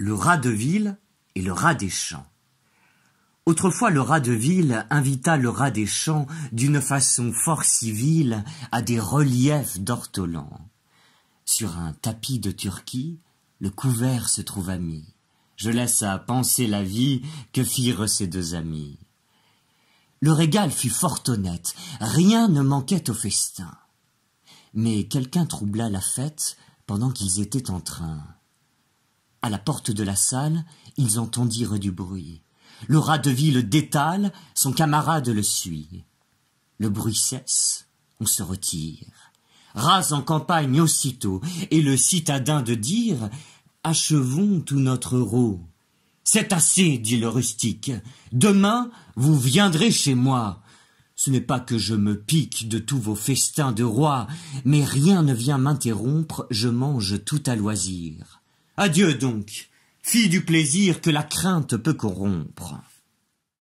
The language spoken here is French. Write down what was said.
le rat de ville et le rat des champs. Autrefois le rat de ville invita le rat des champs d'une façon fort civile à des reliefs d'ortolan. Sur un tapis de Turquie, le couvert se trouva mis. Je laisse à penser la vie que firent ces deux amis. Le régal fut fort honnête, rien ne manquait au festin. Mais quelqu'un troubla la fête pendant qu'ils étaient en train. À la porte de la salle, ils entendirent du bruit. Le rat de ville détale, son camarade le suit. Le bruit cesse, on se retire. Rase en campagne aussitôt, et le citadin de dire Achevons tout notre roux. C'est assez, dit le rustique. Demain, vous viendrez chez moi. Ce n'est pas que je me pique de tous vos festins de roi, mais rien ne vient m'interrompre, je mange tout à loisir. Adieu donc, fille du plaisir que la crainte peut corrompre.